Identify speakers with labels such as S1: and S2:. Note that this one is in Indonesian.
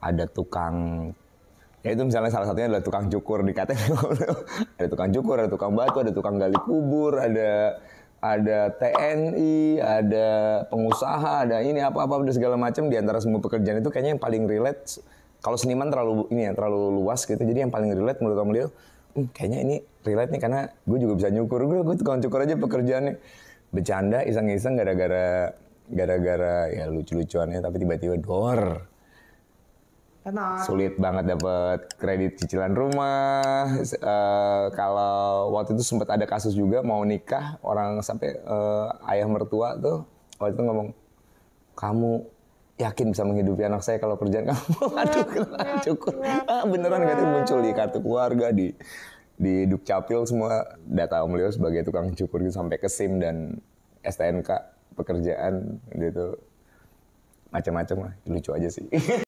S1: ada tukang ya itu misalnya salah satunya adalah tukang cukur di KTP ada tukang cukur ada tukang batu ada tukang gali kubur ada ada TNI ada pengusaha ada ini apa apa ada segala macam di antara semua pekerjaan itu kayaknya yang paling relate kalau seniman terlalu ini ya terlalu luas gitu jadi yang paling relate menurut kamu dia hmm, kayaknya ini relate nih karena gue juga bisa nyukur gue gue tukang cukur aja pekerjaannya bercanda iseng-iseng gara-gara gara-gara ya lucu-lucuannya tapi tiba-tiba dor Benar. Sulit banget dapat kredit cicilan rumah. Uh, kalau waktu itu sempat ada kasus juga mau nikah orang sampai uh, ayah mertua tuh waktu itu ngomong kamu yakin bisa menghidupi anak saya kalau kerjaan kamu iya, aduh kena iya, cukur iya. ah, beneran gak muncul di kartu keluarga di di dukcapil semua data om Leo sebagai tukang cukur gitu sampai ke SIM dan
S2: STNK pekerjaan gitu macam-macam lah lucu aja sih